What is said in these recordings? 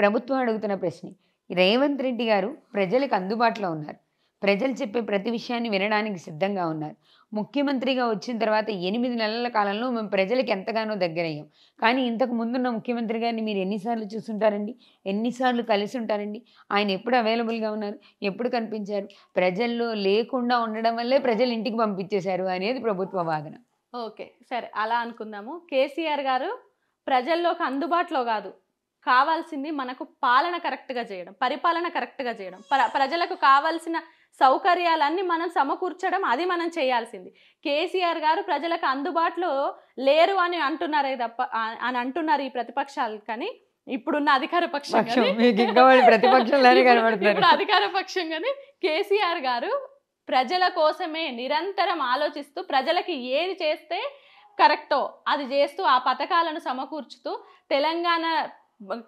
ప్రభుత్వం అడుగుతున్న ప్రశ్నే రేవంత్ రెడ్డి గారు ప్రజలకు అందుబాటులో ఉన్నారు ప్రజలు చెప్పే ప్రతి విషయాన్ని వినడానికి సిద్ధంగా ఉన్నారు ముఖ్యమంత్రిగా వచ్చిన తర్వాత ఎనిమిది నెలల కాలంలో మేము ప్రజలకు ఎంతగానో దగ్గరయ్యాం కానీ ఇంతకు ముందున్న ముఖ్యమంత్రి గారిని మీరు ఎన్నిసార్లు చూసుంటారండి ఎన్నిసార్లు కలిసి ఉంటారండి ఆయన ఎప్పుడు అవైలబుల్గా ఉన్నారు ఎప్పుడు కనిపించారు ప్రజల్లో లేకుండా ఉండడం వల్లే ప్రజలు ఇంటికి పంపించేశారు అనేది ప్రభుత్వ వాదన ఓకే సరే అలా అనుకుందాము కేసీఆర్ గారు ప్రజల్లోకి అందుబాటులో కాదు కావాల్సింది మనకు పాలన కరెక్ట్గా చేయడం పరిపాలన కరెక్ట్గా చేయడం ప్ర ప్రజలకు కావాల్సిన సౌకర్యాలన్నీ మనం సమకూర్చడం అది మనం చేయాల్సింది కేసీఆర్ గారు ప్రజలకు అందుబాటులో లేరు అని అంటున్నారే తప్ప అని అంటున్నారు ఈ ప్రతిపక్షాలు కానీ ఇప్పుడున్న అధికార పక్షం ఇప్పుడు అధికార పక్షం కానీ కేసీఆర్ గారు ప్రజల కోసమే నిరంతరం ఆలోచిస్తూ ప్రజలకి ఏది చేస్తే కరెక్టో అది చేస్తూ ఆ పథకాలను సమకూర్చుతూ తెలంగాణ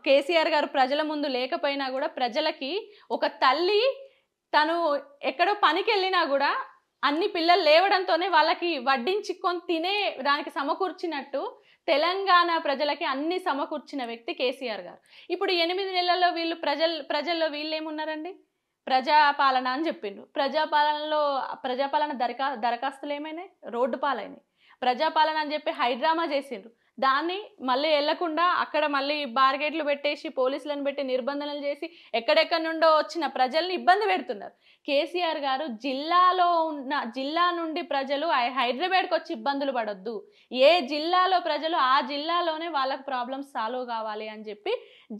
కేసీఆర్ గారు ప్రజల ముందు లేకపోయినా కూడా ప్రజలకి ఒక తల్లి తను ఎక్కడో పనికి వెళ్ళినా కూడా అన్ని పిల్లలు లేవడంతోనే వాళ్ళకి వడ్డించుకొని తినే దానికి సమకూర్చినట్టు తెలంగాణ ప్రజలకి అన్ని సమకూర్చిన వ్యక్తి కేసీఆర్ గారు ఇప్పుడు ఎనిమిది నెలల్లో వీళ్ళు ప్రజల ప్రజల్లో వీళ్ళు ఏమున్నారండి ప్రజాపాలన అని చెప్పిండ్రు ప్రజాపాలనలో ప్రజాపాలన దరఖా దరఖాస్తులు ఏమైనాయి రోడ్డు పాలైనాయి ప్రజాపాలన అని చెప్పి హైడ్రామా చేసిండ్రు దాన్ని మళ్ళీ వెళ్లకుండా అక్కడ మళ్ళీ బార్గేట్లు పెట్టేసి పోలీసులను పెట్టి నిర్బంధనలు చేసి ఎక్కడెక్కడ నుండో వచ్చిన ప్రజల్ని ఇబ్బంది పెడుతున్నారు కేసీఆర్ గారు జిల్లాలో ఉన్న జిల్లా నుండి ప్రజలు హైదరాబాద్కి వచ్చి ఇబ్బందులు పడొద్దు ఏ జిల్లాలో ప్రజలు ఆ జిల్లాలోనే వాళ్ళకు ప్రాబ్లమ్స్ సాల్వ్ కావాలి అని చెప్పి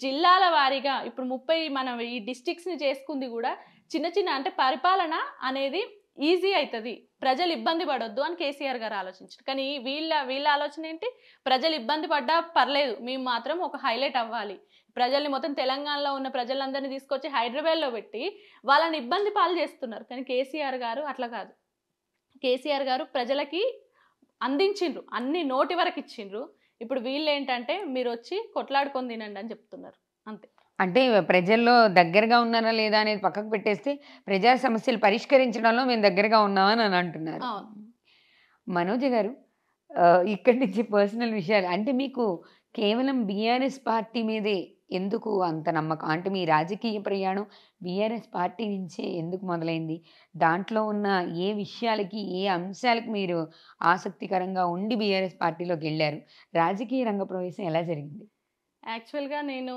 జిల్లాల వారీగా ఇప్పుడు ముప్పై మనం ఈ డిస్టిక్స్ని చేసుకుంది కూడా చిన్న చిన్న అంటే పరిపాలన అనేది ఈజీ అవుతుంది ప్రజలు ఇబ్బంది పడొద్దు అని కేసీఆర్ గారు ఆలోచించారు కానీ వీళ్ళ వీళ్ళ ఆలోచన ఏంటి ప్రజలు ఇబ్బంది పడ్డా పర్లేదు మేము మాత్రం ఒక హైలైట్ అవ్వాలి ప్రజల్ని మొత్తం తెలంగాణలో ఉన్న ప్రజలందరినీ తీసుకొచ్చి హైదరాబాద్లో పెట్టి వాళ్ళని ఇబ్బంది పాలు చేస్తున్నారు కానీ కేసీఆర్ గారు అట్లా కాదు కేసీఆర్ గారు ప్రజలకి అందించిండ్రు అన్ని నోటి వరకు ఇచ్చిండ్రు ఇప్పుడు వీళ్ళు ఏంటంటే మీరు వచ్చి కొట్లాడుకొని తినండి అని చెప్తున్నారు అంతే అంటే ప్రజల్లో దగ్గరగా ఉన్నారా లేదా అనేది పక్కకు పెట్టేస్తే ప్రజా సమస్యలు పరిష్కరించడంలో మేము దగ్గరగా ఉన్నామని అని అంటున్నారు మనోజ్ గారు ఇక్కడి నుంచి పర్సనల్ విషయాలు అంటే మీకు కేవలం బీఆర్ఎస్ పార్టీ మీదే ఎందుకు అంత నమ్మకం అంటే మీ రాజకీయ ప్రయాణం బీఆర్ఎస్ పార్టీ నుంచే ఎందుకు మొదలైంది దాంట్లో ఉన్న ఏ విషయాలకి ఏ అంశాలకు మీరు ఆసక్తికరంగా ఉండి బీఆర్ఎస్ పార్టీలోకి వెళ్ళారు రాజకీయ రంగ ప్రవేశం ఎలా జరిగింది యాక్చువల్గా నేను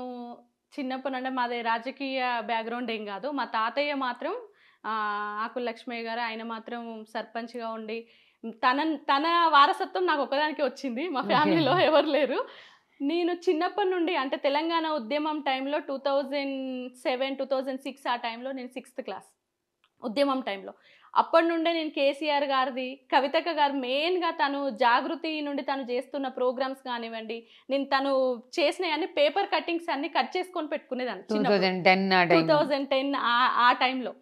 చిన్నప్పటి నుండి మాది రాజకీయ బ్యాక్గ్రౌండ్ ఏం కాదు మా తాతయ్య మాత్రం ఆకుల లక్ష్మయ్య గారు ఆయన మాత్రం సర్పంచ్గా ఉండి తన తన వారసత్వం నాకు ఒకదానికి వచ్చింది మా ఫ్యామిలీలో ఎవరు లేరు నేను చిన్నప్పటి నుండి అంటే తెలంగాణ ఉద్యమం టైంలో two thousand seven two thousand six ఆ టైంలో నేను సిక్స్త్ క్లాస్ ఉద్యమం టైంలో అప్పటి నుండే నేను కేసీఆర్ గారిది కవితక గారు మెయిన్గా తను జాగృతి నుండి తను చేస్తున్న ప్రోగ్రామ్స్ కానివ్వండి నేను తను చేసిన అన్ని పేపర్ కట్టింగ్స్ అన్ని కట్ చేసుకొని పెట్టుకునేదాన్ని టూ థౌజండ్ టెన్ ఆ టైంలో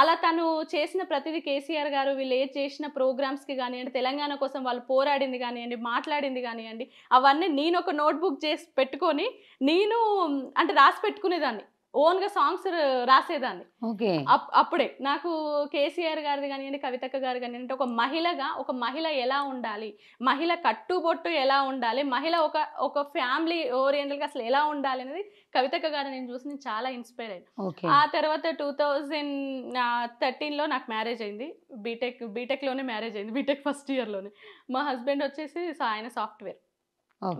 అలా తను చేసిన ప్రతిదీ కేసీఆర్ గారు వీళ్ళు ఏది చేసిన ప్రోగ్రామ్స్కి కానివ్వండి తెలంగాణ కోసం వాళ్ళు పోరాడింది కానివ్వండి మాట్లాడింది కానివ్వండి అవన్నీ నేను ఒక నోట్బుక్ చేసి పెట్టుకొని నేను అంటే రాసి పెట్టుకునేదాన్ని ఓన్ గా సాంగ్స్ రాసేదాన్ని అప్పుడే నాకు కేసీఆర్ గారిది కానివ్వండి కవితక్క గారు కానివ్వండి ఒక మహిళగా ఒక మహిళ ఎలా ఉండాలి మహిళ కట్టుబొట్టు ఎలా ఉండాలి మహిళ ఒక ఒక ఫ్యామిలీ గా అసలు ఎలా ఉండాలి అనేది కవితక్క గారు నేను చూసి నేను చాలా ఇన్స్పైర్ అయ్యాను ఆ తర్వాత టూ థౌజండ్ లో నాకు మ్యారేజ్ అయింది బీటెక్ బీటెక్ లోనే మ్యారేజ్ అయింది బీటెక్ ఫస్ట్ ఇయర్ లోనే మా హస్బెండ్ వచ్చేసి ఆయన సాఫ్ట్వేర్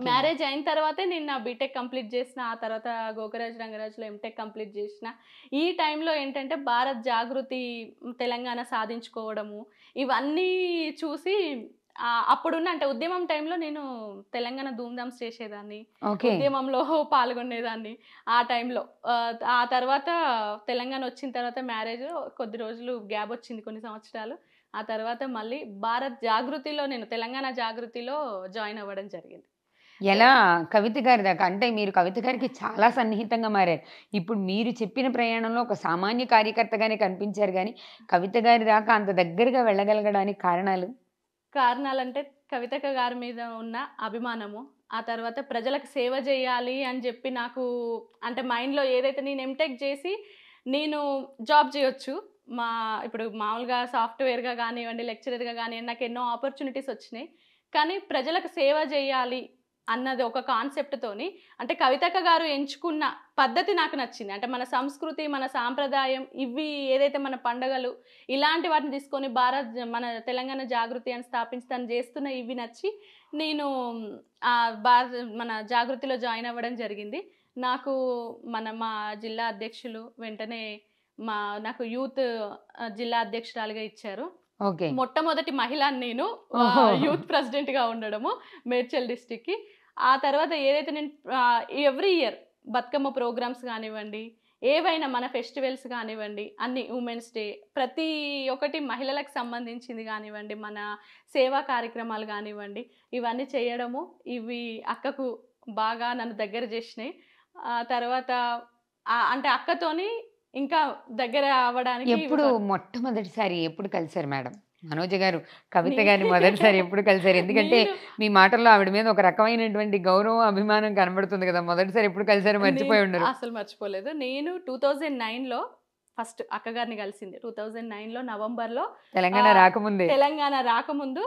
మ్యారేజ్ అయిన తర్వాతే నేను నా బీటెక్ కంప్లీట్ చేసిన ఆ తర్వాత గోకరాజ్ రంగరాజ్లో ఎంటెక్ కంప్లీట్ చేసిన ఈ టైంలో ఏంటంటే భారత్ జాగృతి తెలంగాణ సాధించుకోవడము ఇవన్నీ చూసి అప్పుడున్న అంటే ఉద్యమం టైంలో నేను తెలంగాణ ధూమ్ధామ్స్ చేసేదాన్ని ఉద్యమంలో పాల్గొనేదాన్ని ఆ టైంలో ఆ తర్వాత తెలంగాణ వచ్చిన తర్వాత మ్యారేజ్ కొద్ది రోజులు గ్యాప్ వచ్చింది కొన్ని సంవత్సరాలు ఆ తర్వాత మళ్ళీ భారత్ జాగృతిలో నేను తెలంగాణ జాగృతిలో జాయిన్ అవ్వడం జరిగింది ఎలా కవిత గారి దాకా అంటే మీరు కవిత గారికి చాలా సన్నిహితంగా మారారు ఇప్పుడు మీరు చెప్పిన ప్రయాణంలో ఒక సామాన్య కార్యకర్తగానే కనిపించారు కానీ కవిత గారి దాకా అంత దగ్గరగా వెళ్ళగలగడానికి కారణాలు కారణాలంటే కవితక గారి మీద ఉన్న అభిమానము ఆ తర్వాత ప్రజలకు సేవ చేయాలి అని చెప్పి నాకు అంటే మైండ్లో ఏదైతే నేను ఎంటెక్ చేసి నేను జాబ్ చేయొచ్చు మా ఇప్పుడు మామూలుగా సాఫ్ట్వేర్గా కానివ్వండి లెక్చరర్గా కానివ్వండి నాకు ఎన్నో ఆపర్చునిటీస్ వచ్చినాయి కానీ ప్రజలకు సేవ చేయాలి అన్నది ఒక కాన్సెప్ట్తోని అంటే కవితక గారు ఎంచుకున్న పద్ధతి నాకు నచ్చింది అంటే మన సంస్కృతి మన సాంప్రదాయం ఇవి ఏదైతే మన పండగలు ఇలాంటి వాటిని తీసుకొని భారత్ మన తెలంగాణ జాగృతి అని స్థాపించి చేస్తున్న ఇవి నచ్చి నేను భారత మన జాగృతిలో జాయిన్ అవ్వడం జరిగింది నాకు మన మా జిల్లా అధ్యక్షులు వెంటనే మా నాకు యూత్ జిల్లా అధ్యక్షురాలుగా ఇచ్చారు మొట్టమొదటి మహిళ నేను యూత్ ప్రెసిడెంట్ గా ఉండడము మేడ్చల్ డిస్టిక్ కి ఆ తర్వాత ఏదైతే నేను ఎవ్రీ ఇయర్ బతుకమ్మ ప్రోగ్రామ్స్ కానివ్వండి ఏవైనా మన ఫెస్టివల్స్ కానివ్వండి అన్ని ఉమెన్స్ డే ప్రతి ఒక్కటి మహిళలకు సంబంధించింది కానివ్వండి మన సేవా కార్యక్రమాలు కానివ్వండి ఇవన్నీ చేయడము ఇవి అక్కకు బాగా నన్ను దగ్గర చేసినాయి తర్వాత అంటే అక్కతోని ఇంకా దగ్గర అవడానికి ఎప్పుడు మొట్టమొదటిసారి ఎప్పుడు కలిశారు మేడం మనోజ గారు కవిత గారిని మొదటిసారి ఎప్పుడు కలిశారు ఎందుకంటే మీ మాటల్లో ఆవిడ మీద ఒక రకమైనటువంటి గౌరవం అభిమానం కనబడుతుంది కదా మొదటిసారి ఎప్పుడు కలిశారు మర్చిపోయి ఉండరు అసలు మర్చిపోలేదు నేను టూ థౌజండ్ లో ఫస్ట్ అక్కగారిని కలిసింది టూ థౌజండ్ నవంబర్ లో తెలంగాణ రాకముందే తెలంగాణ రాకముందు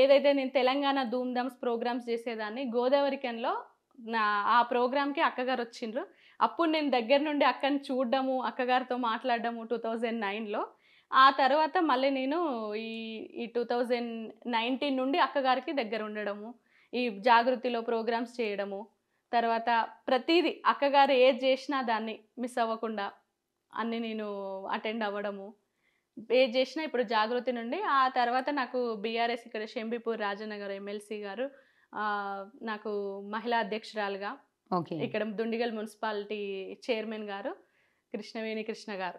ఏదైతే నేను తెలంగాణ ధూమ్ధమ్స్ ప్రోగ్రామ్స్ చేసేదాన్ని కెన్ లో ఆ కి అక్కగారు వచ్చిండ్రు అప్పుడు నేను దగ్గర నుండి అక్కని చూడడము అక్కగారితో మాట్లాడడము టూ థౌజండ్ నైన్లో ఆ తర్వాత మళ్ళీ నేను ఈ ఈ టూ థౌజండ్ నైన్టీన్ నుండి అక్కగారికి దగ్గర ఉండడము ఈ జాగృతిలో ప్రోగ్రామ్స్ చేయడము తర్వాత ప్రతిదీ అక్కగారు ఏది చేసినా దాన్ని మిస్ అవ్వకుండా అన్నీ నేను అటెండ్ అవ్వడము ఏది చేసినా ఇప్పుడు జాగృతి నుండి ఆ తర్వాత నాకు బీఆర్ఎస్ ఇక్కడ షెంబిపూర్ రాజనగర్ ఎమ్మెల్సీ గారు నాకు మహిళా అధ్యక్షురాలుగా ఇక్కడ దుండిగల్ మున్సిపాలిటీ చైర్మన్ గారు కృష్ణవేణి కృష్ణ గారు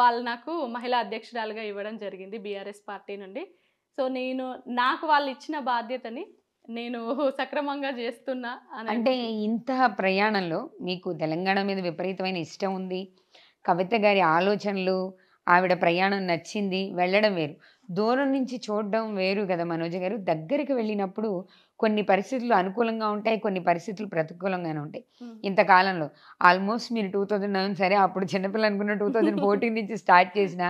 వాళ్ళు నాకు మహిళా అధ్యక్షురాలుగా ఇవ్వడం జరిగింది బీఆర్ఎస్ పార్టీ నుండి సో నేను నాకు వాళ్ళు ఇచ్చిన బాధ్యతని నేను సక్రమంగా చేస్తున్నా అంటే ఇంత ప్రయాణంలో మీకు తెలంగాణ మీద విపరీతమైన ఇష్టం ఉంది కవిత గారి ఆలోచనలు ఆవిడ ప్రయాణం నచ్చింది వెళ్ళడం వేరు దూరం నుంచి చూడడం వేరు కదా మనోజ్ గారు దగ్గరికి వెళ్ళినప్పుడు కొన్ని పరిస్థితులు అనుకూలంగా ఉంటాయి కొన్ని పరిస్థితులు ప్రతికూలంగానే ఉంటాయి ఇంతకాలంలో ఆల్మోస్ట్ మీరు టూ థౌజండ్ నైన్ సరే అప్పుడు చిన్నపిల్ల అనుకున్న టూ థౌజండ్ ఫోర్టీన్ నుంచి స్టార్ట్ చేసిన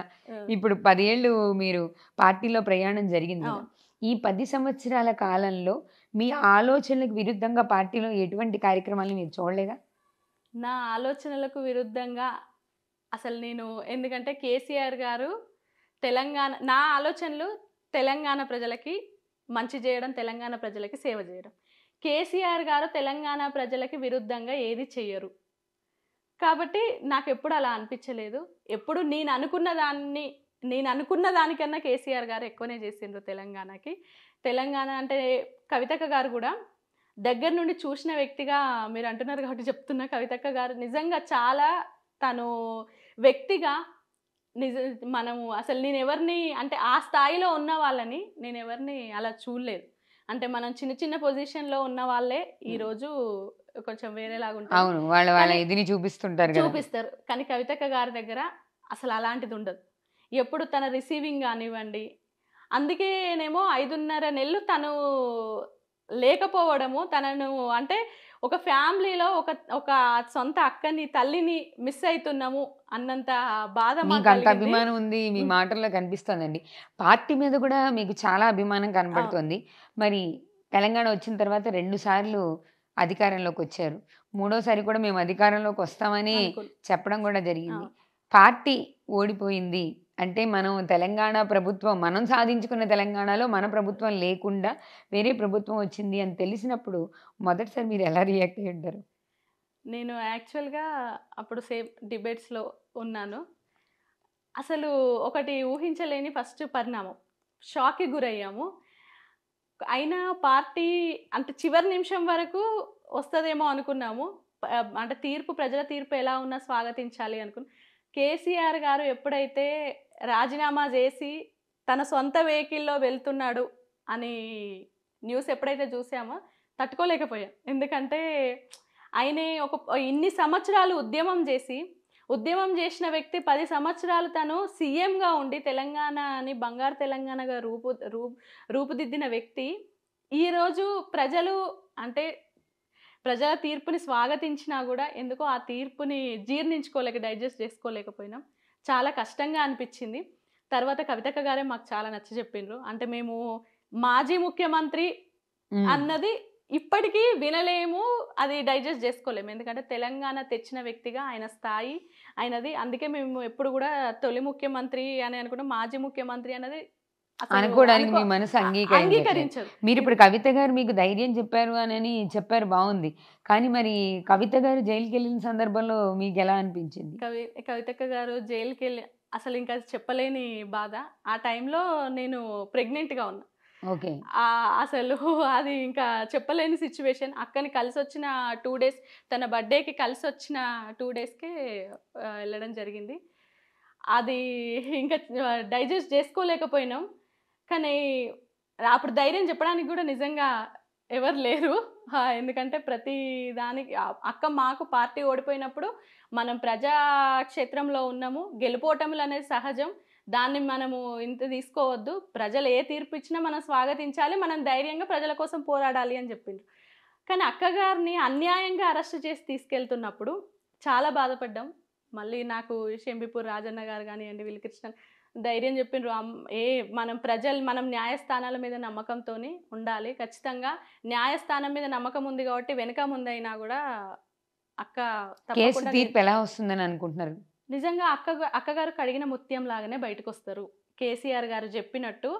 ఇప్పుడు పదేళ్ళు మీరు పార్టీలో ప్రయాణం జరిగింది ఈ పది సంవత్సరాల కాలంలో మీ ఆలోచనలకు విరుద్ధంగా పార్టీలో ఎటువంటి కార్యక్రమాలను మీరు చూడలేదా నా ఆలోచనలకు విరుద్ధంగా అసలు నేను ఎందుకంటే కేసీఆర్ గారు తెలంగాణ నా ఆలోచనలు తెలంగాణ ప్రజలకి మంచి చేయడం తెలంగాణ ప్రజలకి సేవ చేయడం కేసీఆర్ గారు తెలంగాణ ప్రజలకి విరుద్ధంగా ఏది చెయ్యరు కాబట్టి నాకు ఎప్పుడు అలా అనిపించలేదు ఎప్పుడు నేను అనుకున్న దాన్ని నేను అనుకున్న దానికన్నా కేసీఆర్ గారు ఎక్కువనే చేసిండ్రు తెలంగాణకి తెలంగాణ అంటే కవితక్క గారు కూడా దగ్గర నుండి చూసిన వ్యక్తిగా మీరు అంటున్నారు కాబట్టి చెప్తున్న కవితక్క గారు నిజంగా చాలా తను వ్యక్తిగా నిజ మనము అసలు నేను ఎవరిని అంటే ఆ స్థాయిలో ఉన్న వాళ్ళని నేను ఎవరిని అలా చూడలేదు అంటే మనం చిన్న చిన్న పొజిషన్లో ఉన్న వాళ్ళే ఈరోజు కొంచెం వేరేలాగా ఉంటారు వాళ్ళ చూపిస్తుంటారు చూపిస్తారు కానీ కవితక్క గారి దగ్గర అసలు అలాంటిది ఉండదు ఎప్పుడు తన రిసీవింగ్ కానివ్వండి అందుకేనేమో ఐదున్నర నెలలు తను లేకపోవడము తనను అంటే ఒక ఫ్యామిలీలో ఒక ఒక సొంత అక్కని తల్లిని మిస్ అవుతున్నాము అన్నంత బాధ మాకు అంత అభిమానం ఉంది మీ మాటల్లో కనిపిస్తుందండి పార్టీ మీద కూడా మీకు చాలా అభిమానం కనబడుతుంది మరి తెలంగాణ వచ్చిన తర్వాత రెండు సార్లు అధికారంలోకి వచ్చారు మూడోసారి కూడా మేము అధికారంలోకి వస్తామని చెప్పడం కూడా జరిగింది పార్టీ ఓడిపోయింది అంటే మనం తెలంగాణ ప్రభుత్వం మనం సాధించుకున్న తెలంగాణలో మన ప్రభుత్వం లేకుండా వేరే ప్రభుత్వం వచ్చింది అని తెలిసినప్పుడు మొదటిసారి మీరు ఎలా రియాక్ట్ అయ్యి ఉంటారు నేను యాక్చువల్గా అప్పుడు సేమ్ డిబేట్స్లో ఉన్నాను అసలు ఒకటి ఊహించలేని ఫస్ట్ పరిణామం షాక్కి గురయ్యాము అయినా పార్టీ అంటే చివరి నిమిషం వరకు వస్తుందేమో అనుకున్నాము అంటే తీర్పు ప్రజల తీర్పు ఎలా ఉన్నా స్వాగతించాలి అనుకున్నాం కేసీఆర్ గారు ఎప్పుడైతే రాజీనామా చేసి తన సొంత వెహికల్లో వెళ్తున్నాడు అని న్యూస్ ఎప్పుడైతే చూసామో తట్టుకోలేకపోయాం ఎందుకంటే ఆయన ఒక ఇన్ని సంవత్సరాలు ఉద్యమం చేసి ఉద్యమం చేసిన వ్యక్తి పది సంవత్సరాలు తను సీఎంగా ఉండి తెలంగాణ అని బంగారు తెలంగాణగా రూపు రూ రూపుదిద్దిన వ్యక్తి ఈరోజు ప్రజలు అంటే ప్రజల తీర్పుని స్వాగతించినా కూడా ఎందుకో ఆ తీర్పుని జీర్ణించుకోలేక డైజెస్ట్ చేసుకోలేకపోయినాం చాలా కష్టంగా అనిపించింది తర్వాత కవితక గారే మాకు చాలా నచ్చ చెప్పిండ్రు అంటే మేము మాజీ ముఖ్యమంత్రి అన్నది ఇప్పటికీ వినలేము అది డైజెస్ట్ చేసుకోలేము ఎందుకంటే తెలంగాణ తెచ్చిన వ్యక్తిగా ఆయన స్థాయి ఆయనది అందుకే మేము ఎప్పుడు కూడా తొలి ముఖ్యమంత్రి అని అనుకుంటాం మాజీ ముఖ్యమంత్రి అన్నది అనుకోవడానికి మీ మనసు అంగీకరించారు మీరు ఇప్పుడు కవిత గారు మీకు ధైర్యం చెప్పారు అని చెప్పారు బాగుంది కానీ మరి కవిత గారు జైలుకి వెళ్ళిన సందర్భంలో మీకు ఎలా అనిపించింది కవి కవితక్క గారు జైలుకి వెళ్ళి అసలు ఇంకా చెప్పలేని బాధ ఆ టైంలో నేను ప్రెగ్నెంట్గా ఉన్నా ఓకే అసలు అది ఇంకా చెప్పలేని సిచ్యువేషన్ అక్కని కలిసి వచ్చిన టూ డేస్ తన బర్త్డేకి కలిసి వచ్చిన టూ డేస్కే వెళ్ళడం జరిగింది అది ఇంకా డైజెస్ట్ చేసుకోలేకపోయినాం కానీ అప్పుడు ధైర్యం చెప్పడానికి కూడా నిజంగా ఎవరు లేరు ఎందుకంటే ప్రతి దానికి అక్క మాకు పార్టీ ఓడిపోయినప్పుడు మనం ప్రజాక్షేత్రంలో ఉన్నాము గెలుపోటములు అనేది సహజం దాన్ని మనము ఇంత తీసుకోవద్దు ప్రజలు ఏ తీర్పు ఇచ్చినా మనం స్వాగతించాలి మనం ధైర్యంగా ప్రజల కోసం పోరాడాలి అని చెప్పిండ్రు కానీ అక్కగారిని అన్యాయంగా అరెస్ట్ చేసి తీసుకెళ్తున్నప్పుడు చాలా బాధపడ్డాం మళ్ళీ నాకు షెంబిపూర్ రాజన్న గారు కానివ్వండి విలికృష్ణన్ ధైర్యం చెప్పిండ్రు ఏ మనం ప్రజలు మనం న్యాయస్థానాల మీద నమ్మకంతోనే ఉండాలి ఖచ్చితంగా న్యాయస్థానం మీద నమ్మకం ఉంది కాబట్టి వెనక ముందైనా కూడా అక్క తీర్పు ఎలా వస్తుందని అనుకుంటున్నారు నిజంగా అక్క అక్కగారు కడిగిన ముత్యం లాగానే బయటకు వస్తారు కేసీఆర్ గారు చెప్పినట్టు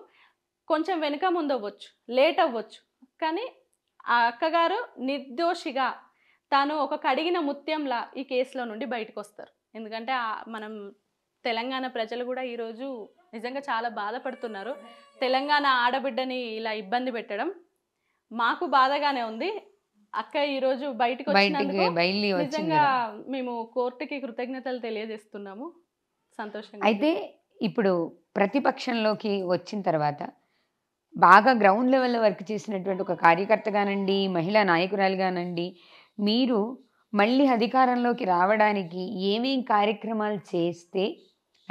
కొంచెం వెనుక ముందు అవ్వచ్చు లేట్ అవ్వచ్చు కానీ ఆ అక్కగారు నిర్దోషిగా తాను ఒక కడిగిన ముత్యంలా ఈ కేసులో నుండి బయటకు వస్తారు ఎందుకంటే మనం తెలంగాణ ప్రజలు కూడా ఈరోజు నిజంగా చాలా బాధపడుతున్నారు తెలంగాణ ఆడబిడ్డని ఇలా ఇబ్బంది పెట్టడం మాకు బాధగానే ఉంది అక్క ఈరోజు బయటకు నిజంగా మేము కోర్టుకి కృతజ్ఞతలు తెలియజేస్తున్నాము సంతోషంగా అయితే ఇప్పుడు ప్రతిపక్షంలోకి వచ్చిన తర్వాత బాగా గ్రౌండ్ లెవెల్లో వర్క్ చేసినటువంటి ఒక కార్యకర్తగానండి మహిళా నాయకురాలుగానండి మీరు మళ్ళీ అధికారంలోకి రావడానికి ఏమేం కార్యక్రమాలు చేస్తే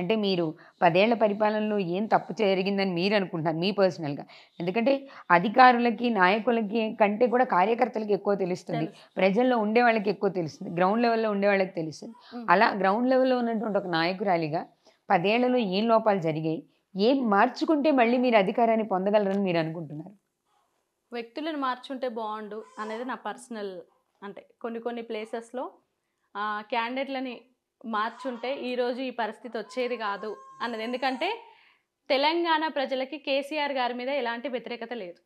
అంటే మీరు పదేళ్ల పరిపాలనలో ఏం తప్పు జరిగిందని మీరు అనుకుంటున్నారు మీ పర్సనల్గా ఎందుకంటే అధికారులకి నాయకులకి కంటే కూడా కార్యకర్తలకి ఎక్కువ తెలుస్తుంది ప్రజల్లో ఉండే వాళ్ళకి ఎక్కువ తెలుస్తుంది గ్రౌండ్ లెవెల్లో ఉండే వాళ్ళకి తెలుస్తుంది అలా గ్రౌండ్ లెవెల్లో ఉన్నటువంటి ఒక నాయకురాలిగా పదేళ్లలో ఏం లోపాలు జరిగాయి ఏం మార్చుకుంటే మళ్ళీ మీరు అధికారాన్ని పొందగలరని మీరు అనుకుంటున్నారు వ్యక్తులను మార్చుంటే బాగుండు అనేది నా పర్సనల్ అంటే కొన్ని కొన్ని ప్లేసెస్లో క్యాండిడేట్లని మార్చుంటే ఈరోజు ఈ పరిస్థితి వచ్చేది కాదు అన్నది ఎందుకంటే తెలంగాణ ప్రజలకి కేసీఆర్ గారి మీద ఎలాంటి వ్యతిరేకత లేదు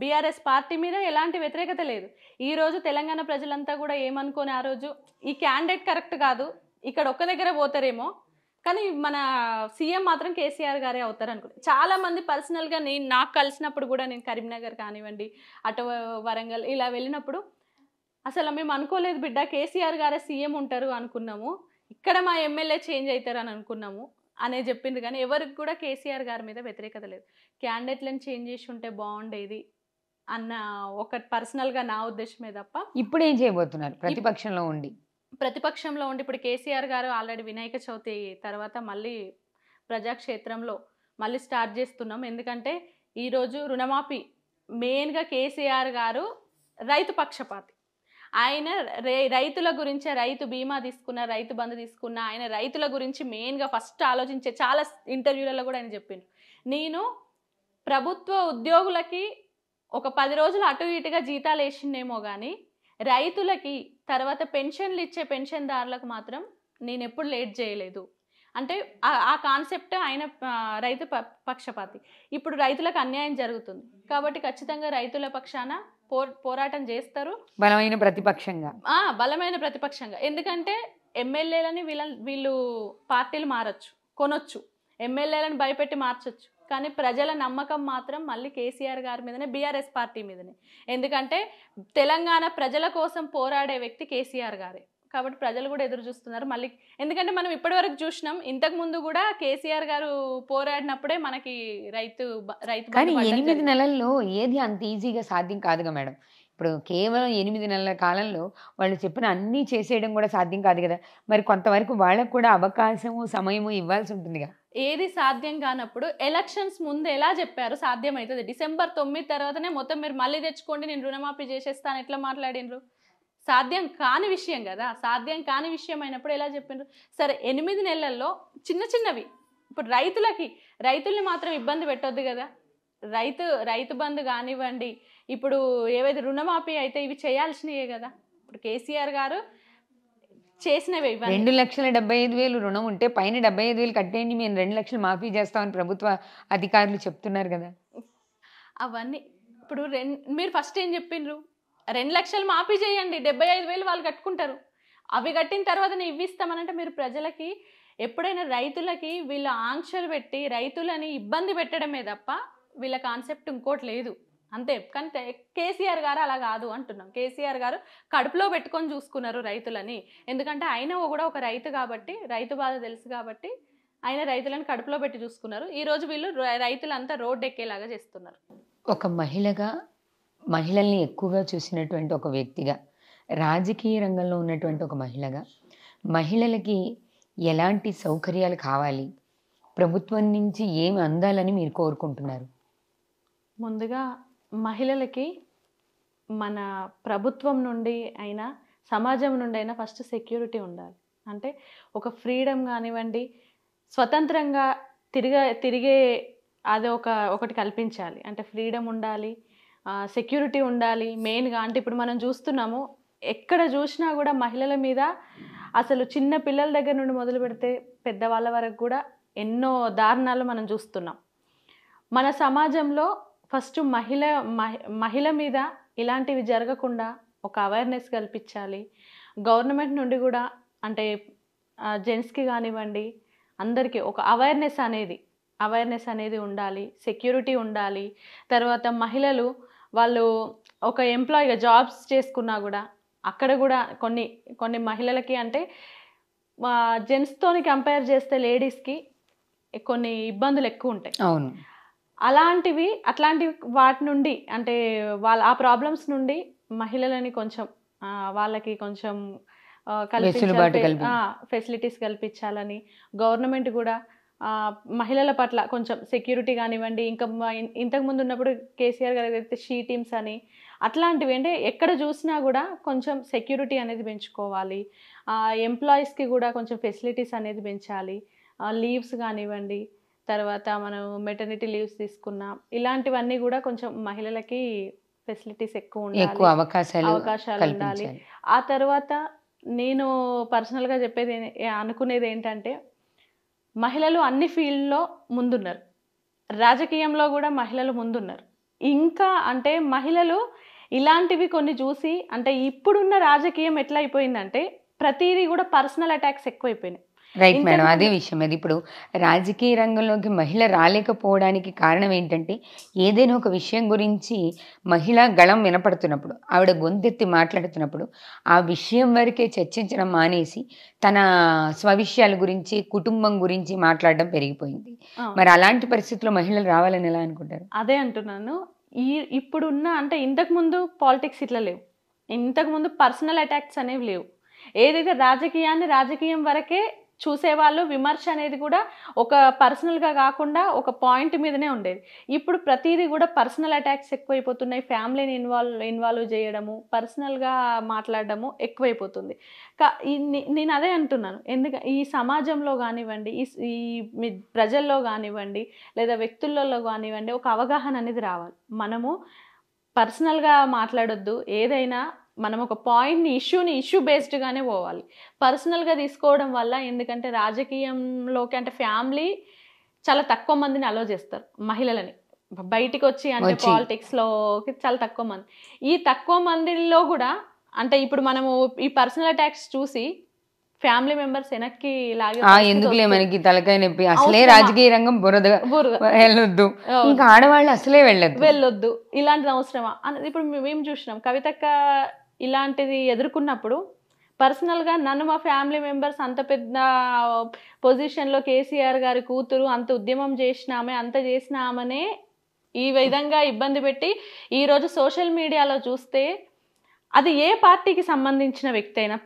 బీఆర్ఎస్ పార్టీ మీద ఎలాంటి వ్యతిరేకత లేదు ఈరోజు తెలంగాణ ప్రజలంతా కూడా ఏమనుకోని ఆ రోజు ఈ క్యాండిడేట్ కరెక్ట్ కాదు ఇక్కడ ఒక్క దగ్గర పోతారేమో కానీ మన సీఎం మాత్రం కేసీఆర్ గారే అవుతారు అనుకుంటా చాలా మంది పర్సనల్గా నేను నాకు కలిసినప్పుడు కూడా నేను కరీంనగర్ కానివ్వండి అటు వరంగల్ ఇలా వెళ్ళినప్పుడు అసలు మేము అనుకోలేదు బిడ్డ కేసీఆర్ గారే సీఎం ఉంటారు అనుకున్నాము ఇక్కడ మా ఎమ్మెల్యే చేంజ్ అవుతారు అని అనుకున్నాము అనే చెప్పింది కానీ ఎవరికి కూడా కేసీఆర్ గారి మీద వ్యతిరేకత లేదు క్యాండిడేట్లను చేంజ్ చేసి ఉంటే బాగుండేది అన్న ఒక పర్సనల్గా నా ఉద్దేశమే తప్ప ఇప్పుడు ఏం చేయబోతున్నారు ప్రతిపక్షంలో ఉండి ప్రతిపక్షంలో ఉండి ఇప్పుడు కేసీఆర్ గారు ఆల్రెడీ వినాయక చవితి తర్వాత మళ్ళీ ప్రజాక్షేత్రంలో మళ్ళీ స్టార్ట్ చేస్తున్నాం ఎందుకంటే ఈరోజు రుణమాఫీ మెయిన్గా కేసీఆర్ గారు రైతు పక్షపాతి ఆయన రైతుల గురించే రైతు బీమా తీసుకున్న రైతు బంధు తీసుకున్న ఆయన రైతుల గురించి మెయిన్గా ఫస్ట్ ఆలోచించే చాలా ఇంటర్వ్యూలలో కూడా ఆయన చెప్పిండు నేను ప్రభుత్వ ఉద్యోగులకి ఒక పది రోజులు అటు ఇటుగా జీతాలు వేసిండేమో కానీ రైతులకి తర్వాత పెన్షన్లు ఇచ్చే పెన్షన్దారులకు మాత్రం నేను ఎప్పుడు లేట్ చేయలేదు అంటే ఆ కాన్సెప్ట్ ఆయన రైతు పక్షపాతి ఇప్పుడు రైతులకు అన్యాయం జరుగుతుంది కాబట్టి ఖచ్చితంగా రైతుల పక్షాన పోరాటం చేస్తారు బలమైన ప్రతిపక్షంగా బలమైన ప్రతిపక్షంగా ఎందుకంటే ఎమ్మెల్యేలని వీళ్ళ వీళ్ళు పార్టీలు మారచ్చు కొనొచ్చు ఎమ్మెల్యేలను భయపెట్టి మార్చొచ్చు కానీ ప్రజల నమ్మకం మాత్రం మళ్ళీ కేసీఆర్ గారి మీదనే బీఆర్ఎస్ పార్టీ మీదనే ఎందుకంటే తెలంగాణ ప్రజల కోసం పోరాడే వ్యక్తి కేసీఆర్ గారే కాబట్టి ప్రజలు కూడా ఎదురు చూస్తున్నారు మళ్ళీ ఎందుకంటే మనం ఇప్పటివరకు చూసినాం ఇంతకు ముందు కూడా కేసీఆర్ గారు పోరాడినప్పుడే మనకి రైతు రైతు కానీ ఎనిమిది నెలల్లో ఏది అంత ఈజీగా సాధ్యం కాదుగా మేడం ఇప్పుడు కేవలం ఎనిమిది నెలల కాలంలో వాళ్ళు చెప్పిన అన్నీ చేసేయడం కూడా సాధ్యం కాదు కదా మరి కొంతవరకు వాళ్ళకు కూడా అవకాశము సమయము ఇవ్వాల్సి ఉంటుందిగా ఏది సాధ్యం కానప్పుడు ఎలక్షన్స్ ముందు ఎలా చెప్పారు సాధ్యం అవుతుంది డిసెంబర్ తొమ్మిది తర్వాతనే మొత్తం మీరు మళ్ళీ తెచ్చుకోండి నేను రుణమాఫీ చేసేస్తాను ఎట్లా మాట్లాడినరు సాధ్యం కాని విషయం కదా సాధ్యం కాని విషయం అయినప్పుడు ఎలా చెప్పిండ్రు సరే ఎనిమిది నెలల్లో చిన్న చిన్నవి ఇప్పుడు రైతులకి రైతుల్ని మాత్రం ఇబ్బంది పెట్టొద్దు కదా రైతు రైతు బంధు కానివ్వండి ఇప్పుడు ఏవైతే రుణమాఫీ అయితే ఇవి చేయాల్సినవే కదా ఇప్పుడు కేసీఆర్ గారు చేసినవే రెండు లక్షల డెబ్బై ఐదు వేలు రుణం ఉంటే పైన డెబ్బై ఐదు వేలు కట్టేయండి మేము రెండు లక్షలు మాఫీ చేస్తామని ప్రభుత్వ అధికారులు చెప్తున్నారు కదా అవన్నీ ఇప్పుడు రెండు మీరు ఫస్ట్ ఏం చెప్పిండ్రు రెండు లక్షలు మాఫీ చేయండి డెబ్బై ఐదు వేలు వాళ్ళు కట్టుకుంటారు అవి కట్టిన తర్వాత నేను ఇవ్విస్తామనంటే మీరు ప్రజలకి ఎప్పుడైనా రైతులకి వీళ్ళ ఆంక్షలు పెట్టి రైతులని ఇబ్బంది పెట్టడమే తప్ప వీళ్ళ కాన్సెప్ట్ ఇంకోటి లేదు అంతే కానీ కేసీఆర్ గారు అలా కాదు అంటున్నాం కేసీఆర్ గారు కడుపులో పెట్టుకొని చూసుకున్నారు రైతులని ఎందుకంటే ఆయన కూడా ఒక రైతు కాబట్టి రైతు బాధ తెలుసు కాబట్టి ఆయన రైతులను కడుపులో పెట్టి చూసుకున్నారు ఈరోజు వీళ్ళు రైతులంతా రోడ్డు ఎక్కేలాగా చేస్తున్నారు ఒక మహిళగా మహిళల్ని ఎక్కువగా చూసినటువంటి ఒక వ్యక్తిగా రాజకీయ రంగంలో ఉన్నటువంటి ఒక మహిళగా మహిళలకి ఎలాంటి సౌకర్యాలు కావాలి ప్రభుత్వం నుంచి ఏమి అందాలని మీరు కోరుకుంటున్నారు ముందుగా మహిళలకి మన ప్రభుత్వం నుండి అయినా సమాజం నుండి అయినా ఫస్ట్ సెక్యూరిటీ ఉండాలి అంటే ఒక ఫ్రీడమ్ కానివ్వండి స్వతంత్రంగా తిరిగే తిరిగే అది ఒక ఒకటి కల్పించాలి అంటే ఫ్రీడమ్ ఉండాలి సెక్యూరిటీ ఉండాలి మెయిన్గా అంటే ఇప్పుడు మనం చూస్తున్నాము ఎక్కడ చూసినా కూడా మహిళల మీద అసలు చిన్న పిల్లల దగ్గర నుండి మొదలు పెడితే పెద్దవాళ్ళ వరకు కూడా ఎన్నో దారుణాలు మనం చూస్తున్నాం మన సమాజంలో ఫస్ట్ మహిళ మహిళ మీద ఇలాంటివి జరగకుండా ఒక అవేర్నెస్ కల్పించాలి గవర్నమెంట్ నుండి కూడా అంటే జెంట్స్కి కానివ్వండి అందరికీ ఒక అవేర్నెస్ అనేది అవేర్నెస్ అనేది ఉండాలి సెక్యూరిటీ ఉండాలి తర్వాత మహిళలు వాళ్ళు ఒక ఎంప్లాయీగా జాబ్స్ చేసుకున్నా కూడా అక్కడ కూడా కొన్ని కొన్ని మహిళలకి అంటే జెంట్స్తోని కంపేర్ చేస్తే లేడీస్కి కొన్ని ఇబ్బందులు ఎక్కువ ఉంటాయి అవును అలాంటివి అట్లాంటి వాటి నుండి అంటే వాళ్ళ ఆ ప్రాబ్లమ్స్ నుండి మహిళలని కొంచెం వాళ్ళకి కొంచెం ఫెసిలిటీస్ కల్పించాలని గవర్నమెంట్ కూడా మహిళల పట్ల కొంచెం సెక్యూరిటీ కానివ్వండి ఇంకా ఇంతకు ముందు ఉన్నప్పుడు కేసీఆర్ గారి అయితే షీ టీమ్స్ అని అట్లాంటివి అంటే ఎక్కడ చూసినా కూడా కొంచెం సెక్యూరిటీ అనేది పెంచుకోవాలి ఎంప్లాయీస్కి కూడా కొంచెం ఫెసిలిటీస్ అనేది పెంచాలి లీవ్స్ కానివ్వండి తర్వాత మనం మెటర్నిటీ లీవ్స్ తీసుకున్నాం ఇలాంటివన్నీ కూడా కొంచెం మహిళలకి ఫెసిలిటీస్ ఎక్కువ ఉండాలి అవకాశాలు అవకాశాలు ఉండాలి ఆ తర్వాత నేను పర్సనల్గా చెప్పేది అనుకునేది ఏంటంటే మహిళలు అన్ని ఫీల్డ్లో ముందున్నారు రాజకీయంలో కూడా మహిళలు ముందున్నారు ఇంకా అంటే మహిళలు ఇలాంటివి కొన్ని చూసి అంటే ఇప్పుడున్న రాజకీయం ఎట్లా అయిపోయిందంటే ప్రతిదీ కూడా పర్సనల్ అటాక్స్ ఎక్కువైపోయినాయి రైట్ మేడం అదే విషయం అది ఇప్పుడు రాజకీయ రంగంలోకి మహిళ రాలేకపోవడానికి కారణం ఏంటంటే ఏదైనా ఒక విషయం గురించి మహిళ గళం వినపడుతున్నప్పుడు ఆవిడ గొంతెత్తి మాట్లాడుతున్నప్పుడు ఆ విషయం వరకే చర్చించడం మానేసి తన స్వవిషయాల గురించి కుటుంబం గురించి మాట్లాడడం పెరిగిపోయింది మరి అలాంటి పరిస్థితుల్లో మహిళలు రావాలని ఎలా అనుకుంటారు అదే అంటున్నాను ఈ ఇప్పుడున్న అంటే ఇంతకుముందు పాలిటిక్స్ ఇట్లా లేవు ఇంతకుముందు పర్సనల్ అటాక్స్ అనేవి లేవు ఏదైతే రాజకీయాన్ని రాజకీయం వరకే చూసేవాళ్ళు విమర్శ అనేది కూడా ఒక పర్సనల్గా కాకుండా ఒక పాయింట్ మీదనే ఉండేది ఇప్పుడు ప్రతిదీ కూడా పర్సనల్ అటాక్స్ ఎక్కువైపోతున్నాయి ఫ్యామిలీని ఇన్వాల్వ్ ఇన్వాల్వ్ చేయడము పర్సనల్గా మాట్లాడడము ఎక్కువైపోతుంది కా నేను అదే అంటున్నాను ఎందుక ఈ సమాజంలో కానివ్వండి ఈ మీ ప్రజల్లో కానివ్వండి లేదా వ్యక్తులలో కానివ్వండి ఒక అవగాహన అనేది రావాలి మనము పర్సనల్గా మాట్లాడొద్దు ఏదైనా మనం ఒక పాయింట్ని ఇష్యూని ఇష్యూ బేస్డ్గానే పోవాలి పర్సనల్గా తీసుకోవడం వల్ల ఎందుకంటే రాజకీయంలోకి అంటే ఫ్యామిలీ చాలా తక్కువ మందిని అలో చేస్తారు మహిళలని బయటికి వచ్చి అంటే పాలిటిక్స్లోకి చాలా తక్కువ మంది ఈ తక్కువ మందిలో కూడా అంటే ఇప్పుడు మనము ఈ పర్సనల్ అటాక్స్ చూసి ఫ్యామిలీ మెంబర్స్ వెనక్కి లాగే ఎందుకులే మనకి తలకాయ నొప్పి అసలే రాజకీయ రంగం బురద వెళ్ళొద్దు ఇంకా ఆడవాళ్ళు అసలే వెళ్ళొద్దు వెళ్ళొద్దు ఇలాంటిది అవసరమా ఇప్పుడు మేము చూసినాం కవితక్క ఇలాంటిది ఎదుర్కొన్నప్పుడు పర్సనల్గా నన్ను మా ఫ్యామిలీ మెంబర్స్ అంత పెద్ద పొజిషన్లో కేసీఆర్ గారి కూతురు అంత ఉద్యమం చేసినామే అంత చేసినామనే ఈ విధంగా ఇబ్బంది పెట్టి ఈరోజు సోషల్ మీడియాలో చూస్తే అది ఏ పార్టీకి సంబంధించిన వ్యక్తి అయినా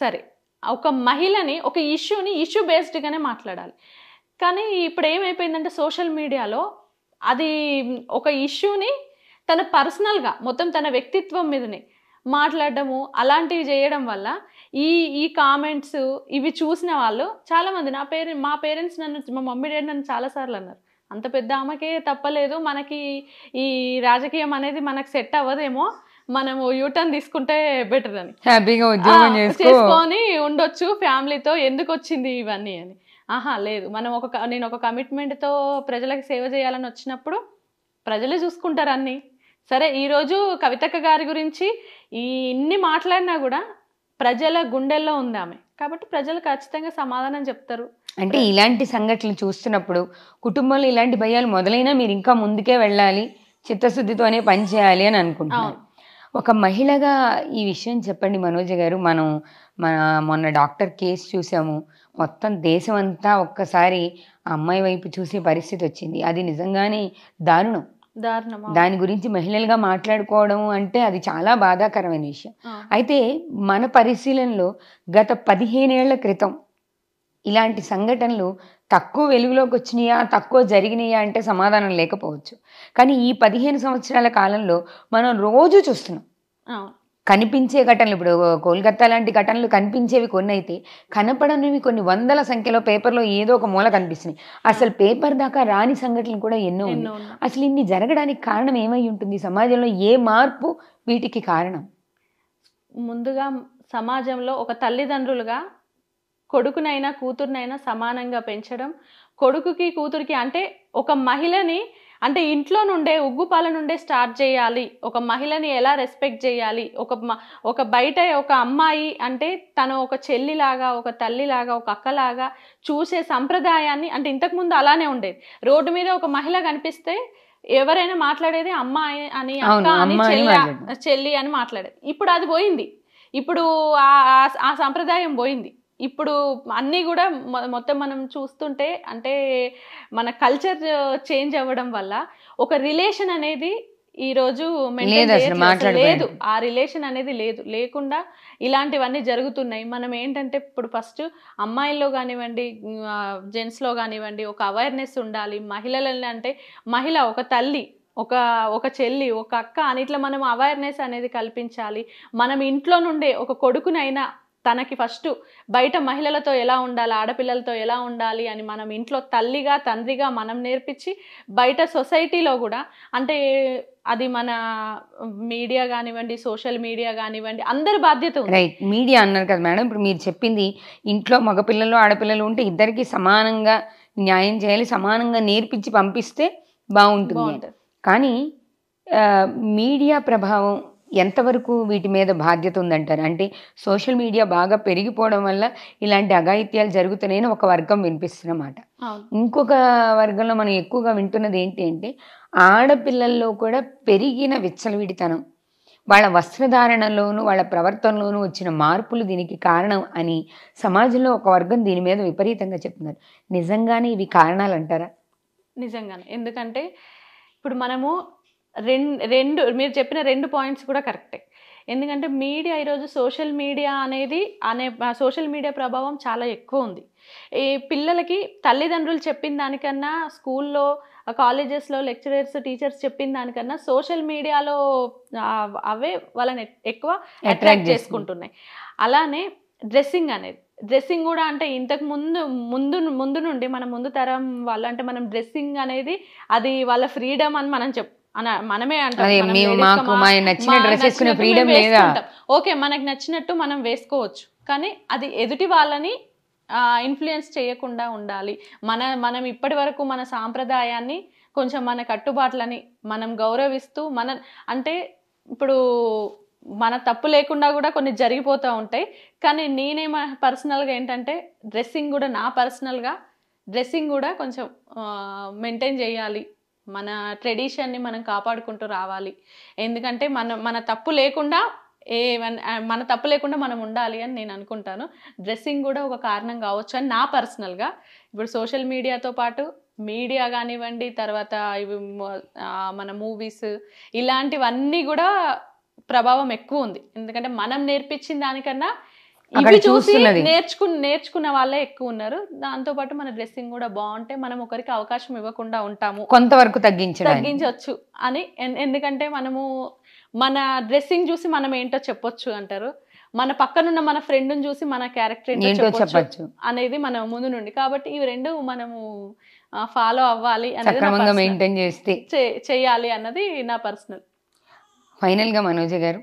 సరే ఒక మహిళని ఒక ఇష్యూని ఇష్యూ బేస్డ్గానే మాట్లాడాలి కానీ ఇప్పుడు ఏమైపోయిందంటే సోషల్ మీడియాలో అది ఒక ఇష్యూని తన పర్సనల్గా మొత్తం తన వ్యక్తిత్వం మీదనే మాట్లాడటము అలాంటివి చేయడం వల్ల ఈ ఈ కామెంట్స్ ఇవి చూసిన వాళ్ళు చాలామంది నా పేరెంట్ మా పేరెంట్స్ నన్ను మా మమ్మీ డాడీ నన్ను చాలాసార్లు అన్నారు అంత పెద్ద ఆమెకే తప్పలేదు మనకి ఈ రాజకీయం అనేది మనకు సెట్ అవ్వదేమో మనము యూటర్న్ తీసుకుంటే బెటర్ అని హ్యాపీగా ఉద్యోగం చేసుకొని ఉండొచ్చు ఫ్యామిలీతో ఎందుకు వచ్చింది ఇవన్నీ అని ఆహా లేదు మనం ఒక నేను ఒక కమిట్మెంట్తో ప్రజలకు సేవ చేయాలని వచ్చినప్పుడు ప్రజలే చూసుకుంటారు అన్నీ సరే ఈరోజు కవితక్క గారి గురించి ఈ ఇన్ని మాట్లాడినా కూడా ప్రజల గుండెల్లో ఉంది ఆమె కాబట్టి ప్రజలు ఖచ్చితంగా సమాధానం చెప్తారు అంటే ఇలాంటి సంఘటనలు చూస్తున్నప్పుడు కుటుంబంలో ఇలాంటి భయాలు మొదలైనా మీరు ఇంకా ముందుకే వెళ్ళాలి చిత్తశుద్ధితోనే పనిచేయాలి అని అనుకుంటున్నాను ఒక మహిళగా ఈ విషయం చెప్పండి మనోజ్ గారు మనం మన మొన్న డాక్టర్ కేసు చూసాము మొత్తం దేశం అంతా ఒక్కసారి అమ్మాయి వైపు చూసే పరిస్థితి వచ్చింది అది నిజంగానే దారుణం దాని గురించి మహిళలుగా మాట్లాడుకోవడం అంటే అది చాలా బాధాకరమైన విషయం అయితే మన పరిశీలనలో గత పదిహేనేళ్ల క్రితం ఇలాంటి సంఘటనలు తక్కువ వెలుగులోకి వచ్చినాయా తక్కువ జరిగినాయా అంటే సమాధానం లేకపోవచ్చు కానీ ఈ పదిహేను సంవత్సరాల కాలంలో మనం రోజు చూస్తున్నాం కనిపించే ఘటనలు ఇప్పుడు కోల్కత్తా లాంటి ఘటనలు కనిపించేవి కొన్ని అయితే కనపడనివి కొన్ని వందల సంఖ్యలో పేపర్లో ఏదో ఒక మూల కనిపిస్తున్నాయి అసలు పేపర్ దాకా రాని సంఘటనలు కూడా ఎన్నో ఉన్నాయి అసలు ఇన్ని జరగడానికి కారణం ఏమై ఉంటుంది సమాజంలో ఏ మార్పు వీటికి కారణం ముందుగా సమాజంలో ఒక తల్లిదండ్రులుగా కొడుకునైనా కూతురునైనా సమానంగా పెంచడం కొడుకుకి కూతురికి అంటే ఒక మహిళని అంటే ఇంట్లో నుండే ఉగ్గుపాల నుండే స్టార్ట్ చేయాలి ఒక మహిళని ఎలా రెస్పెక్ట్ చేయాలి ఒక ఒక బయట ఒక అమ్మాయి అంటే తను ఒక చెల్లిలాగా ఒక తల్లిలాగా ఒక అక్కలాగా చూసే సంప్రదాయాన్ని అంటే ఇంతకుముందు అలానే ఉండేది రోడ్డు మీద ఒక మహిళ కనిపిస్తే ఎవరైనా మాట్లాడేది అమ్మాయి అని అక్క అని చెల్లి చెల్లి అని మాట్లాడేది ఇప్పుడు అది పోయింది ఇప్పుడు ఆ సంప్రదాయం పోయింది ఇప్పుడు అన్నీ కూడా మొత్తం మనం చూస్తుంటే అంటే మన కల్చర్ చేంజ్ అవ్వడం వల్ల ఒక రిలేషన్ అనేది ఈ రోజు లేదు ఆ రిలేషన్ అనేది లేదు లేకుండా ఇలాంటివన్నీ జరుగుతున్నాయి మనం ఏంటంటే ఇప్పుడు ఫస్ట్ అమ్మాయిల్లో కానివ్వండి జెంట్స్లో కానివ్వండి ఒక అవేర్నెస్ ఉండాలి మహిళలని అంటే మహిళ ఒక తల్లి ఒక ఒక చెల్లి ఒక అక్క అని ఇట్లా మనం అవేర్నెస్ అనేది కల్పించాలి మనం ఇంట్లో నుండే ఒక కొడుకునైనా తనకి ఫస్ట్ బయట మహిళలతో ఎలా ఉండాలి ఆడపిల్లలతో ఎలా ఉండాలి అని మనం ఇంట్లో తల్లిగా తండ్రిగా మనం నేర్పించి బయట సొసైటీలో కూడా అంటే అది మన మీడియా కానివ్వండి సోషల్ మీడియా కానివ్వండి అందరి బాధ్యత రైట్ మీడియా అన్నారు కదా మేడం ఇప్పుడు మీరు చెప్పింది ఇంట్లో మగపిల్లలు ఆడపిల్లలు ఉంటే ఇద్దరికి సమానంగా న్యాయం చేయాలి సమానంగా నేర్పించి పంపిస్తే బాగుంటుంది కానీ మీడియా ప్రభావం ఎంతవరకు వీటి మీద బాధ్యత ఉందంటారు అంటే సోషల్ మీడియా బాగా పెరిగిపోవడం వల్ల ఇలాంటి అఘాయిత్యాలు జరుగుతున్నాయని ఒక వర్గం వినిపిస్తున్నమాట ఇంకొక వర్గంలో మనం ఎక్కువగా వింటున్నది ఏంటి అంటే ఆడపిల్లల్లో కూడా పెరిగిన విచ్చలవిడితనం వాళ్ళ వస్త్రధారణలోనూ వాళ్ళ ప్రవర్తనలోనూ వచ్చిన మార్పులు దీనికి కారణం అని సమాజంలో ఒక వర్గం దీని మీద విపరీతంగా చెప్తున్నారు నిజంగానే ఇవి కారణాలు అంటారా నిజంగానే ఎందుకంటే ఇప్పుడు మనము రెండు రెండు మీరు చెప్పిన రెండు పాయింట్స్ కూడా కరెక్టే ఎందుకంటే మీడియా ఈరోజు సోషల్ మీడియా అనేది అనే సోషల్ మీడియా ప్రభావం చాలా ఎక్కువ ఉంది ఈ పిల్లలకి తల్లిదండ్రులు చెప్పిన దానికన్నా స్కూల్లో కాలేజెస్లో లెక్చరర్స్ టీచర్స్ చెప్పిన దానికన్నా సోషల్ మీడియాలో అవే వాళ్ళని ఎక్కువ అట్రాక్ట్ చేసుకుంటున్నాయి అలానే డ్రెస్సింగ్ అనేది డ్రెస్సింగ్ కూడా అంటే ఇంతకు ముందు ముందు ముందు నుండి మన ముందు తరం వాళ్ళు అంటే మనం డ్రెస్సింగ్ అనేది అది వాళ్ళ ఫ్రీడమ్ అని మనం చెప్ మనమే అంటాం ఫ్రీడమ్ ఓకే మనకు నచ్చినట్టు మనం వేసుకోవచ్చు కానీ అది ఎదుటి వాళ్ళని ఇన్ఫ్లుయెన్స్ చేయకుండా ఉండాలి మన మనం ఇప్పటి వరకు మన సాంప్రదాయాన్ని కొంచెం మన కట్టుబాట్లని మనం గౌరవిస్తూ మన అంటే ఇప్పుడు మన తప్పు లేకుండా కూడా కొన్ని జరిగిపోతూ ఉంటాయి కానీ నేనే పర్సనల్గా ఏంటంటే డ్రెస్సింగ్ కూడా నా పర్సనల్గా డ్రెస్సింగ్ కూడా కొంచెం మెయింటైన్ చేయాలి మన ట్రెడిషన్ని మనం కాపాడుకుంటూ రావాలి ఎందుకంటే మన మన తప్పు లేకుండా ఏ మన తప్పు లేకుండా మనం ఉండాలి అని నేను అనుకుంటాను డ్రెస్సింగ్ కూడా ఒక కారణం కావచ్చు అని నా పర్సనల్గా ఇప్పుడు సోషల్ మీడియాతో పాటు మీడియా కానివ్వండి తర్వాత ఇవి మన మూవీస్ ఇలాంటివన్నీ కూడా ప్రభావం ఎక్కువ ఉంది ఎందుకంటే మనం నేర్పించిన దానికన్నా ఇవి చూసి నేర్చుకున్న నేర్చుకున్న వాళ్ళే ఎక్కువ ఉన్నారు దాంతో పాటు మన డ్రెస్సింగ్ కూడా బాగుంటే మనం ఒకరికి అవకాశం ఇవ్వకుండా ఉంటాము కొంతవరకు తగ్గించవచ్చు అని ఎందుకంటే మనము మన డ్రెస్సింగ్ చూసి మనం ఏంటో చెప్పొచ్చు అంటారు మన పక్కనున్న మన ఫ్రెండ్ చూసి మన క్యారెక్టర్ ఏంటో చెప్పొచ్చు అనేది మన ముందు నుండి కాబట్టి ఇవి రెండు మనము ఫాలో అవ్వాలి అనేది మెయింటైన్ చేస్తే చేయాలి అన్నది నా పర్సనల్ ఫైనల్ గా మనోజ్ గారు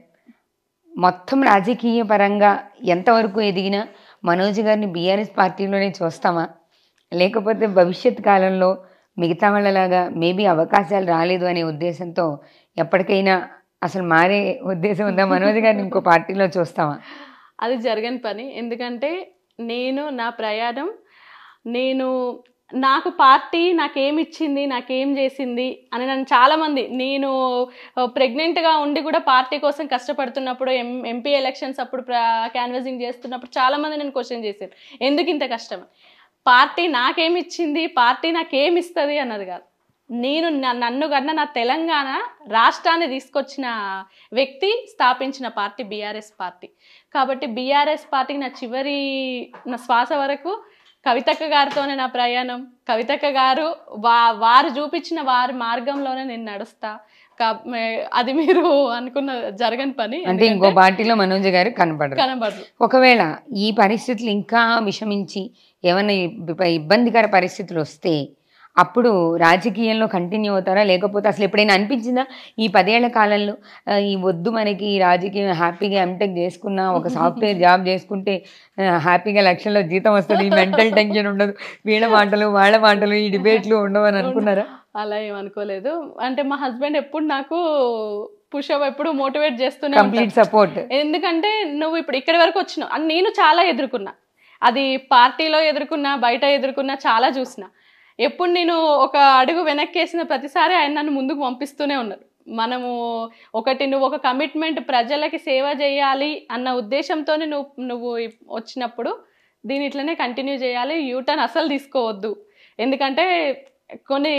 మొత్తం రాజకీయ పరంగా ఎంతవరకు ఎదిగినా మనోజ్ గారిని బీఆర్ఎస్ పార్టీలోనే చూస్తామా లేకపోతే భవిష్యత్ కాలంలో మిగతా వాళ్ళలాగా మేబీ అవకాశాలు రాలేదు అనే ఉద్దేశంతో ఎప్పటికైనా అసలు మారే ఉద్దేశం ఉందా మనోజ్ గారిని ఇంకో పార్టీలో చూస్తామా అది జరగని పని ఎందుకంటే నేను నా ప్రయాణం నేను నాకు పార్టీ నాకేం ఇచ్చింది నాకేం చేసింది అని నన్ను చాలామంది నేను ప్రెగ్నెంట్గా ఉండి కూడా పార్టీ కోసం కష్టపడుతున్నప్పుడు ఎం ఎంపీ ఎలక్షన్స్ అప్పుడు క్యాన్వసింగ్ చేస్తున్నప్పుడు చాలామంది నేను క్వశ్చన్ చేశాను ఎందుకు ఇంత కష్టం పార్టీ నాకేమి ఇచ్చింది పార్టీ నాకేమి ఇస్తుంది అన్నది కాదు నేను నన్ను కన్నా నా తెలంగాణ రాష్ట్రాన్ని తీసుకొచ్చిన వ్యక్తి స్థాపించిన పార్టీ బీఆర్ఎస్ పార్టీ కాబట్టి బీఆర్ఎస్ పార్టీకి నా చివరి నా శ్వాస వరకు కవితక్క గారితోనే నా ప్రయాణం కవితక్క గారు వా వారు చూపించిన వారి మార్గంలోనే నేను నడుస్తా అది మీరు అనుకున్న జరగని పని అంటే ఇంకో పార్టీలో మనోజ్ గారు కనబడరు కనబడరు ఒకవేళ ఈ పరిస్థితులు ఇంకా విషమించి ఏమైనా ఇబ్బందికర పరిస్థితులు వస్తే అప్పుడు రాజకీయంలో కంటిన్యూ అవుతారా లేకపోతే అసలు ఎప్పుడైనా అనిపించిందా ఈ పదేళ్ల కాలంలో ఈ వద్దు మనకి రాజకీయం హ్యాపీగా ఎంటెక్ చేసుకున్నా ఒక సాఫ్ట్వేర్ జాబ్ చేసుకుంటే హ్యాపీగా లక్షల్లో జీతం వస్తుంది మెంటల్ టెన్షన్ ఉండదు వీళ్ళ మాటలు వాళ్ళ మాటలు ఈ డిబేట్లు ఉండవు అని అనుకున్నారా అలా ఏమనుకోలేదు అంటే మా హస్బెండ్ ఎప్పుడు నాకు పుషప్ ఎప్పుడు మోటివేట్ చేస్తున్నా కంప్లీట్ సపోర్ట్ ఎందుకంటే నువ్వు ఇప్పుడు ఇక్కడి వరకు వచ్చినావు నేను చాలా ఎదుర్కొన్నా అది పార్టీలో ఎదుర్కొన్నా బయట ఎదుర్కొన్నా చాలా చూసినా ఎప్పుడు నేను ఒక అడుగు వెనక్కేసిన ప్రతిసారి ఆయన నన్ను ముందుకు పంపిస్తూనే ఉన్నారు మనము ఒకటి నువ్వు ఒక కమిట్మెంట్ ప్రజలకి సేవ చేయాలి అన్న ఉద్దేశంతోనే నువ్వు నువ్వు వచ్చినప్పుడు దీని ఇట్లనే కంటిన్యూ చేయాలి యూటర్న్ అసలు తీసుకోవద్దు ఎందుకంటే కొన్ని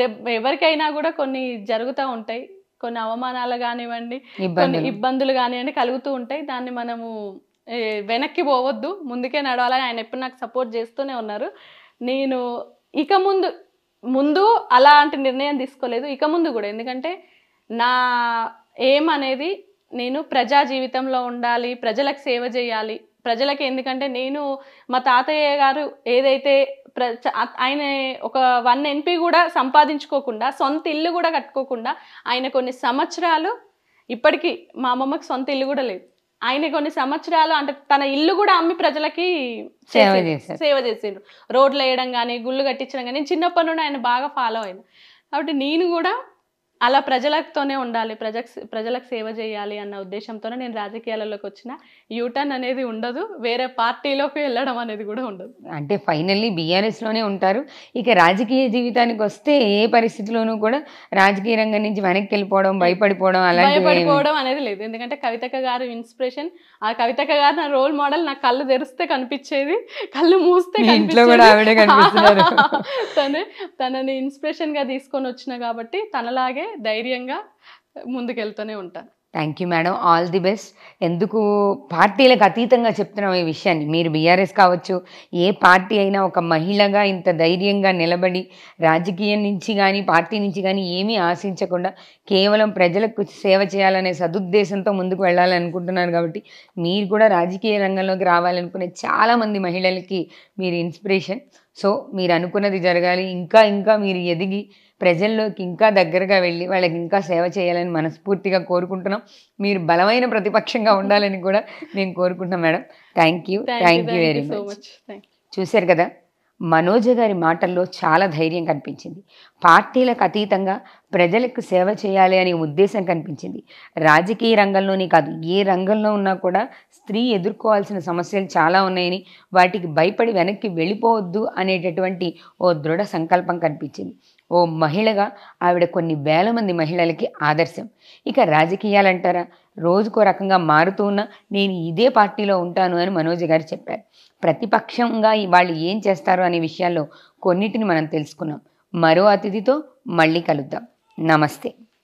దెబ్బ ఎవరికైనా కూడా కొన్ని జరుగుతూ ఉంటాయి కొన్ని అవమానాలు కానివ్వండి కొన్ని ఇబ్బందులు కానివ్వండి కలుగుతూ ఉంటాయి దాన్ని మనము వెనక్కి పోవద్దు ముందుకే నడవాలని ఆయన ఎప్పుడు నాకు సపోర్ట్ చేస్తూనే ఉన్నారు నేను ఇక ముందు ముందు అలాంటి నిర్ణయం తీసుకోలేదు ఇక ముందు కూడా ఎందుకంటే నా ఏం అనేది నేను ప్రజా జీవితంలో ఉండాలి ప్రజలకు సేవ చేయాలి ప్రజలకి ఎందుకంటే నేను మా తాతయ్య గారు ఏదైతే ప్ర ఆయన ఒక వన్ ఎన్పి కూడా సంపాదించుకోకుండా సొంత ఇల్లు కూడా కట్టుకోకుండా ఆయన కొన్ని సంవత్సరాలు ఇప్పటికీ మా అమ్మమ్మకి సొంత ఇల్లు కూడా లేదు ఆయన కొన్ని సంవత్సరాలు అంటే తన ఇల్లు కూడా అమ్మి ప్రజలకి సేవ చేసి సేవ చేసిండు రోడ్లు వేయడం కానీ గుళ్ళు కట్టించడం కానీ చిన్నప్పటి నుండి ఆయన బాగా ఫాలో అయింది కాబట్టి నేను కూడా అలా ప్రజలతోనే ఉండాలి ప్రజ ప్రజలకు సేవ చేయాలి అన్న ఉద్దేశంతోనే నేను రాజకీయాలలోకి వచ్చిన యూటర్న్ అనేది ఉండదు వేరే పార్టీలోకి వెళ్ళడం అనేది కూడా ఉండదు అంటే ఫైనల్లీ బీఆర్ఎస్లోనే ఉంటారు ఇక రాజకీయ జీవితానికి వస్తే ఏ పరిస్థితిలోనూ కూడా రాజకీయ రంగం నుంచి వెనక్కి వెళ్ళిపోవడం భయపడిపోవడం అలా భయపడిపోవడం అనేది లేదు ఎందుకంటే కవితక గారు ఇన్స్పిరేషన్ ఆ కవితక గారు నా రోల్ మోడల్ నా కళ్ళు తెరిస్తే కనిపించేది కళ్ళు మూస్తే ఇంట్లో కూడా ఆవిడే కనిపిస్తున్నారు తనే తనని ఇన్స్పిరేషన్గా తీసుకొని వచ్చిన కాబట్టి తనలాగే ధైర్యంగా ముందుకెళ్తూనే ఉంటాను thank you madam all the best ఎందుకు పార్టీలకు అతీతంగా చెప్తున్నాం ఈ విషయాన్ని మీరు బీఆర్ఎస్ కావచ్చు ఏ పార్టీ అయినా ఒక మహిళగా ఇంత ధైర్యంగా నిలబడి రాజకీయం నుంచి కానీ పార్టీ నుంచి కానీ ఏమీ ఆశించకుండా కేవలం ప్రజలకు సేవ చేయాలనే సదుద్దేశంతో ముందుకు వెళ్ళాలనుకుంటున్నారు కాబట్టి మీరు కూడా రాజకీయ రంగంలోకి రావాలనుకునే చాలామంది మహిళలకి మీరు ఇన్స్పిరేషన్ సో మీరు అనుకున్నది జరగాలి ఇంకా ఇంకా మీరు ఎదిగి ప్రజల్లోకి ఇంకా దగ్గరగా వెళ్ళి వాళ్ళకి ఇంకా సేవ చేయాలని మనస్ఫూర్తిగా కోరుకుంటున్నాం మీరు బలమైన ప్రతిపక్షంగా ఉండాలని కూడా మేము కోరుకుంటున్నాం madam thank you thank you very much చూశారు కదా మనోజ గారి మాటల్లో చాలా ధైర్యం కనిపించింది పార్టీలకు అతీతంగా ప్రజలకు సేవ చేయాలి అనే ఉద్దేశం కనిపించింది రాజకీయ రంగంలోనే కాదు ఏ రంగంలో ఉన్నా కూడా స్త్రీ ఎదుర్కోవాల్సిన సమస్యలు చాలా ఉన్నాయని వాటికి భయపడి వెనక్కి వెళ్ళిపోవద్దు అనేటటువంటి ఓ దృఢ సంకల్పం కనిపించింది ఓ మహిళగా ఆవిడ కొన్ని వేల మంది మహిళలకి ఆదర్శం ఇక రాజకీయాలంటారా రోజుకో రకంగా మారుతూ ఉన్నా నేను ఇదే పార్టీలో ఉంటాను అని మనోజ్ గారు చెప్పారు ప్రతిపక్షంగా వాళ్ళు ఏం చేస్తారు అనే విషయాల్లో కొన్నిటిని మనం తెలుసుకున్నాం మరో అతిథితో మళ్ళీ కలుద్దాం నమస్తే